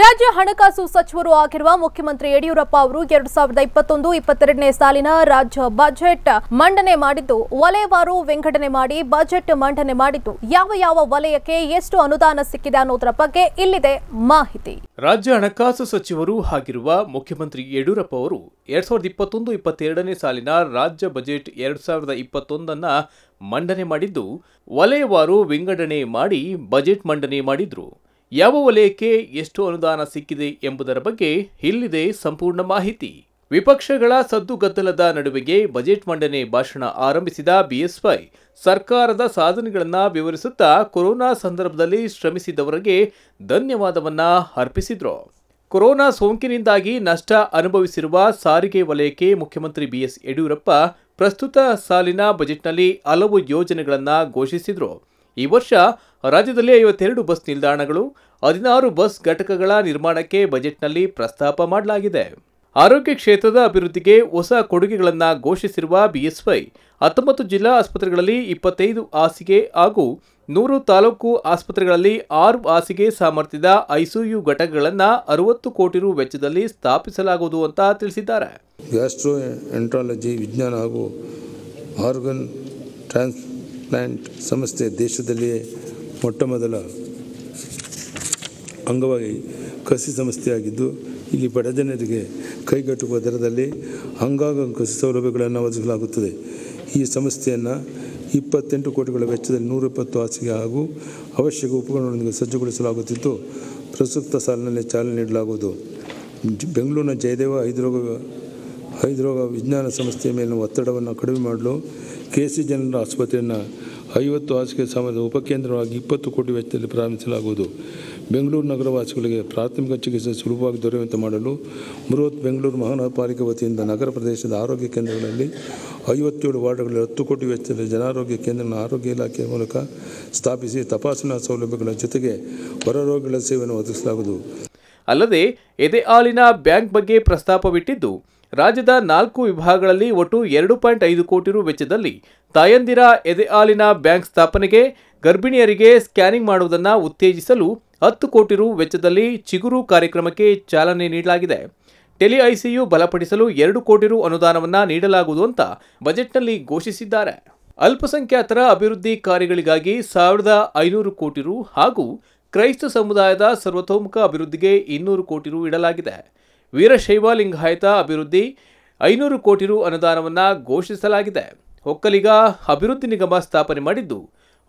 ರಾಜ್ಯ ಹಣಕಾಸು ಸಚಿವರು ಆಗಿರುವ ಮುಖ್ಯಮಂತ್ರಿ ಯಡಿಯೂರಪ್ಪ ಅವರು ಎರಡ್ ಸಾವಿರದ ಇಪ್ಪತ್ತೊಂದು ಇಪ್ಪತ್ತೆರಡನೇ ಸಾಲಿನ ರಾಜ್ಯ ಬಜೆಟ್ ಮಂಡನೆ ಮಾಡಿದ್ದು ವಲಯವಾರು ವಿಂಗಡಣೆ ಮಾಡಿ ಬಜೆಟ್ ಮಂಡನೆ ಮಾಡಿದ್ದು ಯಾವ ಯಾವ ವಲಯಕ್ಕೆ ಎಷ್ಟು ಅನುದಾನ ಸಿಕ್ಕಿದೆ ಅನ್ನೋದರ ಬಗ್ಗೆ ಇಲ್ಲಿದೆ ಮಾಹಿತಿ ರಾಜ್ಯ ಹಣಕಾಸು ಸಚಿವರು ಆಗಿರುವ ಮುಖ್ಯಮಂತ್ರಿ ಯಡಿಯೂರಪ್ಪ ಅವರು ಎರಡ್ ಸಾವಿರದ ಇಪ್ಪತ್ತೊಂದು ಇಪ್ಪತ್ತೆರಡನೇ ಸಾಲಿನ ರಾಜ್ಯ ಬಜೆಟ್ ಎರಡ್ ಸಾವಿರದ ಇಪ್ಪತ್ತೊಂದನ್ನ ಮಂಡನೆ ಮಾಡಿದ್ದು ವಲಯವಾರು ವಿಂಗಡಣೆ ಮಾಡಿ ಬಜೆಟ್ ಮಂಡನೆ ಮಾಡಿದ್ರು ಯಾವ ವಲಯಕ್ಕೆ ಎಷ್ಟು ಅನುದಾನ ಸಿಕ್ಕಿದೆ ಎಂಬುದರ ಬಗ್ಗೆ ಇಲ್ಲಿದೆ ಸಂಪೂರ್ಣ ಮಾಹಿತಿ ವಿಪಕ್ಷಗಳ ಸದ್ದುಗದ್ದಲದ ನಡುವೆಗೆ ಬಜೆಟ್ ಮಂಡನೆ ಭಾಷಣ ಆರಂಭಿಸಿದ ಬಿಎಸ್ವೈ ಸರ್ಕಾರದ ಸಾಧನೆಗಳನ್ನು ವಿವರಿಸುತ್ತಾ ಕೊರೋನಾ ಸಂದರ್ಭದಲ್ಲಿ ಶ್ರಮಿಸಿದವರಿಗೆ ಧನ್ಯವಾದವನ್ನು ಅರ್ಪಿಸಿದರು ಕೊರೋನಾ ಸೋಂಕಿನಿಂದಾಗಿ ನಷ್ಟ ಅನುಭವಿಸಿರುವ ಸಾರಿಗೆ ವಲಯಕ್ಕೆ ಮುಖ್ಯಮಂತ್ರಿ ಬಿಎಸ್ ಯಡಿಯೂರಪ್ಪ ಪ್ರಸ್ತುತ ಸಾಲಿನ ಬಜೆಟ್ನಲ್ಲಿ ಹಲವು ಯೋಜನೆಗಳನ್ನು ಘೋಷಿಸಿದರು ಈ ವರ್ಷ ರಾಜ್ಯದಲ್ಲಿ ಐವತ್ತೆರಡು ಬಸ್ ನಿಲ್ದಾಣಗಳು ಹದಿನಾರು ಬಸ್ ಘಟಕಗಳ ನಿರ್ಮಾಣಕ್ಕೆ ಬಜೆಟ್ನಲ್ಲಿ ಪ್ರಸ್ತಾಪ ಮಾಡಲಾಗಿದೆ ಆರೋಗ್ಯ ಕ್ಷೇತ್ರದ ಅಭಿವೃದ್ಧಿಗೆ ಹೊಸ ಕೊಡುಗೆಗಳನ್ನು ಘೋಷಿಸಿರುವ ಬಿಎಸ್ವೈ ಹತ್ತೊಂಬತ್ತು ಜಿಲ್ಲಾ ಆಸ್ಪತ್ರೆಗಳಲ್ಲಿ ಇಪ್ಪತ್ತೈದು ಹಾಸಿಗೆ ಹಾಗೂ ನೂರು ತಾಲೂಕು ಆಸ್ಪತ್ರೆಗಳಲ್ಲಿ ಆರು ಹಾಸಿಗೆ ಸಾಮರ್ಥ್ಯದ ಐಸಿಯು ಘಟಕಗಳನ್ನು ಅರವತ್ತು ಕೋಟಿ ರು ವೆಚ್ಚದಲ್ಲಿ ಸ್ಥಾಪಿಸಲಾಗುವುದು ಅಂತ ತಿಳಿಸಿದ್ದಾರೆ ಗ್ಯಾಸ್ಟ್ರೋ ಎಂಟ್ರಾಲಜಿ ವಿಜ್ಞಾನ ಹಾಗೂ ಆರ್ಗನ್ ಟ್ರಾನ್ಸ್ ಪ್ಲ್ಯಾಂಟ್ ಸಂಸ್ಥೆ ದೇಶದಲ್ಲಿಯೇ ಮೊಟ್ಟ ಮೊದಲ ಅಂಗವಾಗಿ ಕಸಿ ಸಂಸ್ಥೆಯಾಗಿದ್ದು ಇಲ್ಲಿ ಬಡ ಜನರಿಗೆ ಕೈಗೆಟುಕುವ ದರದಲ್ಲಿ ಅಂಗಾಂಗ ಕಸಿ ಸೌಲಭ್ಯಗಳನ್ನು ಒದಗಿಸಲಾಗುತ್ತದೆ ಈ ಸಂಸ್ಥೆಯನ್ನು ಇಪ್ಪತ್ತೆಂಟು ಕೋಟಿಗಳ ವೆಚ್ಚದಲ್ಲಿ ನೂರ ಇಪ್ಪತ್ತು ಹಾಸಿಗೆ ಹಾಗೂ ಅವಶ್ಯಕ ಉಪಕರಣಗಳೊಂದಿಗೆ ಸಜ್ಜುಗೊಳಿಸಲಾಗುತ್ತಿದ್ದು ಪ್ರಸ್ತುತ ಸಾಲಿನಲ್ಲಿ ಚಾಲನೆ ನೀಡಲಾಗುವುದು ಬೆಂಗಳೂರಿನ ಜಯದೇವ ಹೈದರಾಬಾದ್ ಹೈದ್ರೋಗ ವಿಜ್ಞಾನ ಸಂಸ್ಥೆಯ ಮೇಲಿನ ಒತ್ತಡವನ್ನು ಕಡಿಮೆ ಮಾಡಲು ಕೆ ಸಿ ಜನರಲ್ ಆಸ್ಪತ್ರೆಯನ್ನು ಐವತ್ತು ಹಾಸಿಗೆ ಸಮಯದ ಉಪಕೇಂದ್ರವಾಗಿ ಇಪ್ಪತ್ತು ಕೋಟಿ ವೆಚ್ಚದಲ್ಲಿ ಪ್ರಾರಂಭಿಸಲಾಗುವುದು ಬೆಂಗಳೂರು ನಗರವಾಸಿಗಳಿಗೆ ಪ್ರಾಥಮಿಕ ಚಿಕಿತ್ಸೆ ಸುಲಭವಾಗಿ ದೊರೆಯುವಂತೆ ಮಾಡಲು ಬೃಹತ್ ಬೆಂಗಳೂರು ಮಹಾನಗರ ಪಾಲಿಕೆ ವತಿಯಿಂದ ನಗರ ಪ್ರದೇಶದ ಆರೋಗ್ಯ ಕೇಂದ್ರಗಳಲ್ಲಿ ಐವತ್ತೇಳು ವಾರ್ಡ್ಗಳಲ್ಲಿ ಹತ್ತು ಕೋಟಿ ವೆಚ್ಚದಲ್ಲಿ ಜನಾರೋಗ್ಯ ಕೇಂದ್ರ ಆರೋಗ್ಯ ಇಲಾಖೆಯ ಮೂಲಕ ಸ್ಥಾಪಿಸಿ ತಪಾಸಣಾ ಸೌಲಭ್ಯಗಳ ಜೊತೆಗೆ ರೋಗಿಗಳ ಸೇವೆಯನ್ನು ಒದಗಿಸಲಾಗುವುದು ಅಲ್ಲದೆ ಎದೆ ಹಾಲಿನ ಬ್ಯಾಂಕ್ ಬಗ್ಗೆ ಪ್ರಸ್ತಾಪವಿಟ್ಟಿದ್ದು ರಾಜ್ಯದ ನಾಲ್ಕು ವಿಭಾಗಗಳಲ್ಲಿ ಒಟ್ಟು ಎರಡು ಪಾಯಿಂಟ್ ಐದು ಕೋಟಿ ರು ವೆಚ್ಚದಲ್ಲಿ ತಾಯಂದಿರ ಎದೆಹಾಲಿನ ಬ್ಯಾಂಕ್ ಸ್ಥಾಪನೆಗೆ ಗರ್ಭಿಣಿಯರಿಗೆ ಸ್ಕ್ಯಾನಿಂಗ್ ಮಾಡುವುದನ್ನು ಉತ್ತೇಜಿಸಲು ಹತ್ತು ಕೋಟಿ ರು ವೆಚ್ಚದಲ್ಲಿ ಚಿಗುರು ಕಾರ್ಯಕ್ರಮಕ್ಕೆ ಚಾಲನೆ ನೀಡಲಾಗಿದೆ ಟೆಲಿ ಐಸಿಯು ಬಲಪಡಿಸಲು ಎರಡು ಕೋಟಿ ರು ಅನುದಾನವನ್ನು ನೀಡಲಾಗುವುದು ಅಂತ ಬಜೆಟ್ನಲ್ಲಿ ಘೋಷಿಸಿದ್ದಾರೆ ಅಲ್ಪಸಂಖ್ಯಾತರ ಅಭಿವೃದ್ಧಿ ಕಾರ್ಯಗಳಿಗಾಗಿ ಸಾವಿರದ ಐನೂರು ಕೋಟಿ ರು ಹಾಗೂ ಕ್ರೈಸ್ತ ಸಮುದಾಯದ ಸರ್ವತೋಮುಖ ಅಭಿವೃದ್ಧಿಗೆ ಇನ್ನೂರು ಕೋಟಿ ರು ಇಡಲಾಗಿದೆ ವೀರಶೈವ ಲಿಂಗಾಯತ ಅಭಿವೃದ್ಧಿ ಐನೂರು ಕೋಟಿ ರು ಅನುದಾನವನ್ನು ಘೋಷಿಸಲಾಗಿದೆ ಒಕ್ಕಲಿಗ ಅಭಿವೃದ್ಧಿ ನಿಗಮ ಸ್ಥಾಪನೆ ಮಾಡಿದ್ದು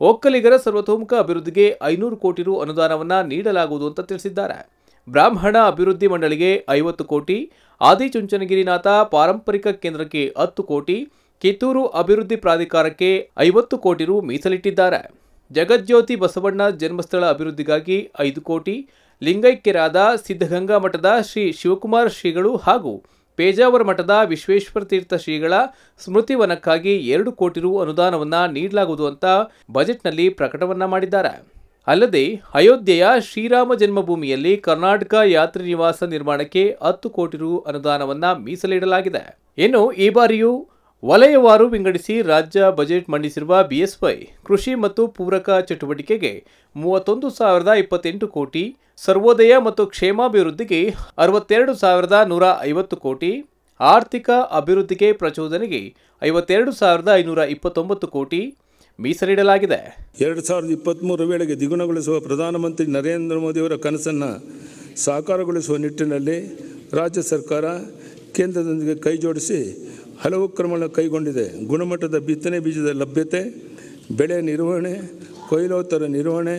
ಒಕ್ಕಲಿಗರ ಸರ್ವತೋಮುಖ ಅಭಿವೃದ್ಧಿಗೆ ಐನೂರು ಕೋಟಿ ರು ಅನುದಾನವನ್ನು ನೀಡಲಾಗುವುದು ಅಂತ ತಿಳಿಸಿದ್ದಾರೆ ಬ್ರಾಹ್ಮಣ ಅಭಿವೃದ್ಧಿ ಮಂಡಳಿಗೆ ಐವತ್ತು ಕೋಟಿ ಆದಿಚುಂಚನಗಿರಿನಾಥ ಪಾರಂಪರಿಕ ಕೇಂದ್ರಕ್ಕೆ ಹತ್ತು ಕೋಟಿ ಕಿತ್ತೂರು ಅಭಿವೃದ್ಧಿ ಪ್ರಾಧಿಕಾರಕ್ಕೆ ಐವತ್ತು ಕೋಟಿ ರು ಮೀಸಲಿಟ್ಟಿದ್ದಾರೆ ಜಗಜ್ಯೋತಿ ಬಸವಣ್ಣ ಜನ್ಮಸ್ಥಳ ಅಭಿವೃದ್ಧಿಗಾಗಿ ಐದು ಕೋಟಿ ಲಿಂಗೈಕ್ಯರಾದ ಸಿದ್ಧಗಂಗಾ ಮಠದ ಶ್ರೀ ಶಿವಕುಮಾರ ಶ್ರೀಗಳು ಹಾಗೂ ಪೇಜಾವರ ಮಠದ ವಿಶ್ವೇಶ್ವರ ತೀರ್ಥ ಶ್ರೀಗಳ ಸ್ಮೃತಿವನಕ್ಕಾಗಿ ಎರಡು ಕೋಟಿ ರು ಅನುದಾನವನ್ನು ನೀಡಲಾಗುವುದು ಅಂತ ಬಜೆಟ್ನಲ್ಲಿ ಪ್ರಕಟವನ್ನ ಮಾಡಿದ್ದಾರೆ ಅಲ್ಲದೆ ಅಯೋಧ್ಯೆಯ ಶ್ರೀರಾಮ ಜನ್ಮಭೂಮಿಯಲ್ಲಿ ಕರ್ನಾಟಕ ಯಾತ್ರಿ ನಿವಾಸ ನಿರ್ಮಾಣಕ್ಕೆ ಹತ್ತು ಕೋಟಿ ರು ಅನುದಾನವನ್ನು ಮೀಸಲಿಡಲಾಗಿದೆ ಇನ್ನು ಈ ಬಾರಿಯೂ ವಲಯವಾರು ವಿಂಗಡಿಸಿ ರಾಜ್ಯ ಬಜೆಟ್ ಮಂಡಿಸಿರುವ ಬಿಎಸ್ವೈ ಕೃಷಿ ಮತ್ತು ಪೂರಕ ಚಟುವಟಿಕೆಗೆ ಮೂವತ್ತೊಂದು ಸಾವಿರದ ಇಪ್ಪತ್ತೆಂಟು ಕೋಟಿ ಸರ್ವೋದಯ ಮತ್ತು ಕ್ಷೇಮಾಭಿವೃದ್ಧಿಗೆ ಅರವತ್ತೆರಡು ಸಾವಿರದ ನೂರ ಐವತ್ತು ಕೋಟಿ ಆರ್ಥಿಕ ಅಭಿವೃದ್ಧಿಗೆ ಪ್ರಚೋದನೆಗೆ ಐವತ್ತೆರಡು ಸಾವಿರದ ಐನೂರ ಇಪ್ಪತ್ತೊಂಬತ್ತು ಕೋಟಿ ಮೀಸಲಿಡಲಾಗಿದೆ ಎರಡು ಸಾವಿರದ ಇಪ್ಪತ್ತ್ಮೂರ ವೇಳೆಗೆ ದ್ವಿಗುಣಗೊಳಿಸುವ ಪ್ರಧಾನಮಂತ್ರಿ ನರೇಂದ್ರ ಮೋದಿಯವರ ಕನಸನ್ನು ಸಾಕಾರಗೊಳಿಸುವ ನಿಟ್ಟಿನಲ್ಲಿ ರಾಜ್ಯ ಸರ್ಕಾರ ಕೇಂದ್ರದೊಂದಿಗೆ ಕೈಜೋಡಿಸಿ ಹಲವು ಕ್ರಮಗಳನ್ನು ಕೈಗೊಂಡಿದೆ ಗುಣಮಟ್ಟದ ಬಿತ್ತನೆ ಬೀಜದ ಲಭ್ಯತೆ ಬೆಳೆ ನಿರ್ವಹಣೆ ಕೊಯ್ಲೋತ್ತರ ನಿರ್ವಹಣೆ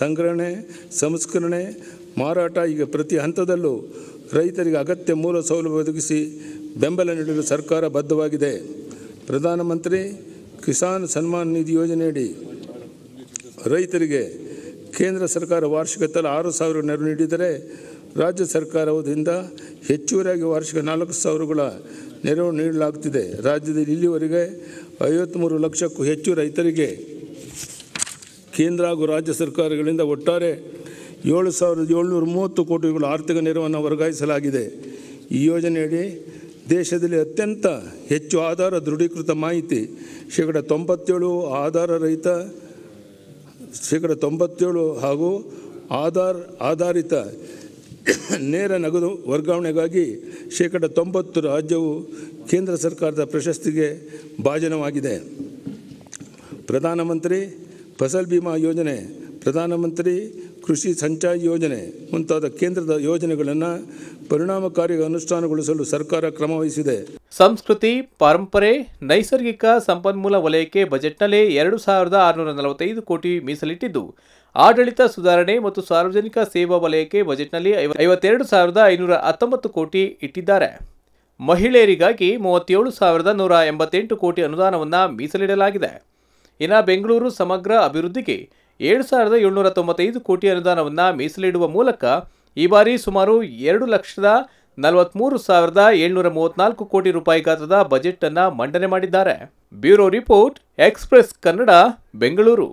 ಸಂಗ್ರಹಣೆ ಸಂಸ್ಕರಣೆ ಮಾರಾಟ ಈಗ ಪ್ರತಿ ಹಂತದಲ್ಲೂ ರೈತರಿಗೆ ಅಗತ್ಯ ಮೂಲ ಸೌಲಭ್ಯ ಒದಗಿಸಿ ಬೆಂಬಲ ನೀಡಲು ಸರ್ಕಾರ ಬದ್ಧವಾಗಿದೆ ಪ್ರಧಾನಮಂತ್ರಿ ಕಿಸಾನ್ ಸನ್ಮಾನ್ ನಿಧಿ ಯೋಜನೆಯಡಿ ರೈತರಿಗೆ ಕೇಂದ್ರ ಸರ್ಕಾರ ವಾರ್ಷಿಕ ತಲಾ ಆರು ಸಾವಿರ ನೆರವು ನೀಡಿದರೆ ರಾಜ್ಯ ಸರ್ಕಾರದಿಂದ ಹೆಚ್ಚುವರಿಯಾಗಿ ವಾರ್ಷಿಕ ನಾಲ್ಕು ಸಾವಿರಗಳ ನೆರವು ನೀಡಲಾಗ್ತಿದೆ ರಾಜ್ಯದಲ್ಲಿ ಇಲ್ಲಿವರೆಗೆ ಐವತ್ತ್ಮೂರು ಲಕ್ಷಕ್ಕೂ ಹೆಚ್ಚು ರೈತರಿಗೆ ಕೇಂದ್ರ ಹಾಗೂ ರಾಜ್ಯ ಸರ್ಕಾರಗಳಿಂದ ಒಟ್ಟಾರೆ ಏಳು ಸಾವಿರದ ಏಳ್ನೂರ ಮೂವತ್ತು ಕೋಟಿಗಳ ಆರ್ಥಿಕ ನೆರವನ್ನು ವರ್ಗಾಯಿಸಲಾಗಿದೆ ಈ ಯೋಜನೆಯಡಿ ದೇಶದಲ್ಲಿ ಅತ್ಯಂತ ಹೆಚ್ಚು ಆಧಾರ ದೃಢೀಕೃತ ಮಾಹಿತಿ ಶೇಕಡ ತೊಂಬತ್ತೇಳು ಆಧಾರ ರಹಿತ ಶೇಕಡ ತೊಂಬತ್ತೇಳು ಹಾಗೂ ಆಧಾರ್ ಆಧಾರಿತ ನೇರ ನಗದು ವರ್ಗಾವಣೆಗಾಗಿ ಶೇಕಡ ತೊಂಬತ್ತು ರಾಜ್ಯವು ಕೇಂದ್ರ ಸರ್ಕಾರದ ಪ್ರಶಸ್ತಿಗೆ ಭಾಜನವಾಗಿದೆ ಪ್ರಧಾನಮಂತ್ರಿ ಫಸಲ್ ಬಿಮಾ ಯೋಜನೆ ಪ್ರಧಾನಮಂತ್ರಿ ಕೃಷಿ ಸಂಚಾಯಿ ಯೋಜನೆ ಮುಂತಾದ ಕೇಂದ್ರದ ಯೋಜನೆಗಳನ್ನು ಪರಿಣಾಮಕಾರಿ ಅನುಷ್ಠಾನಗೊಳಿಸಲು ಸರ್ಕಾರ ಕ್ರಮವಹಿಸಿದೆ ಸಂಸ್ಕೃತಿ ಪರಂಪರೆ ನೈಸರ್ಗಿಕ ಸಂಪನ್ಮೂಲ ವಲಯಕ್ಕೆ ಬಜೆಟ್ನಲ್ಲಿ ಎರಡು ಸಾವಿರದ ಆರುನೂರ ನಲವತ್ತೈದು ಕೋಟಿ ಮೀಸಲಿಟ್ಟಿದ್ದು ಆಡಳಿತ ಸುಧಾರಣೆ ಮತ್ತು ಸಾರ್ವಜನಿಕ ಸೇವಾ ವಲಯಕ್ಕೆ ಬಜೆಟ್ನಲ್ಲಿ ಐವತ್ತೆರಡು ಸಾವಿರದ ಐನೂರ ಹತ್ತೊಂಬತ್ತು ಕೋಟಿ ಇಟ್ಟಿದ್ದಾರೆ ಮಹಿಳೆಯರಿಗಾಗಿ ಮೂವತ್ತೇಳು ಸಾವಿರದ ನೂರ ಎಂಬತ್ತೆಂಟು ಕೋಟಿ ಅನುದಾನವನ್ನು ಮೀಸಲಿಡಲಾಗಿದೆ ಇನ್ನು ಬೆಂಗಳೂರು ಸಮಗ್ರ ಅಭಿವೃದ್ಧಿಗೆ ಏಳು ಸಾವಿರದ ಏಳ್ನೂರ ತೊಂಬತ್ತೈದು ಕೋಟಿ ಅನುದಾನವನ್ನು ಮೀಸಲಿಡುವ ಮೂಲಕ ಈ ಬಾರಿ ಸುಮಾರು ಎರಡು ಲಕ್ಷದ ನಲವತ್ತ್ಮೂರು ಸಾವಿರದ ಏಳ್ನೂರ ಮೂವತ್ತ್ನಾಲ್ಕು ಕೋಟಿ ರೂಪಾಯಿ ಗಾತ್ರದ ಬಜೆಟ್ ಅನ್ನು ಮಂಡನೆ ಮಾಡಿದ್ದಾರೆ bureau report express Kannada Bengaluru